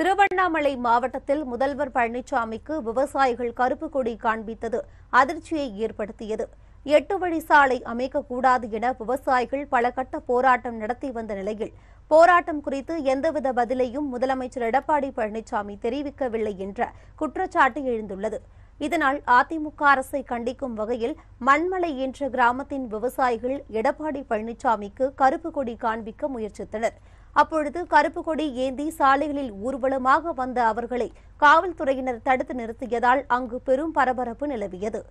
திருவண்ணாமலை மாவட்டத்தில் முதல்வர் பழனிசாமிக்கு விவசாயிகள் கருப்பு கொடி காண்பித்தது அதிர்ச்சியை ஏற்படுத்தியது எட்டு வழி சாலை அமைக்கக்கூடாது என விவசாயிகள் பல கட்ட போராட்டம் நடத்தி வந்த நிலையில் போராட்டம் குறித்து எந்தவித பதிலையும் முதலமைச்சர் எடப்பாடி பழனிசாமி தெரிவிக்கவில்லை என்ற குற்றச்சாட்டு எழுந்துள்ளது இதனால் அதிமுக அரசை கண்டிக்கும் வகையில் மண்மலை என்ற கிராமத்தின் விவசாயிகள் எடப்பாடி பழனிசாமிக்கு கருப்பு கொடி காண்பிக்க முயற்சித்தனர் அப்பொழுது கருப்பு கொடி ஏந்தி சாலைகளில் ஊர்வலமாக வந்த அவர்களை காவல்துறையினர் தடுத்து நிறுத்தியதால் அங்கு பெரும் பரபரப்பு நிலவியது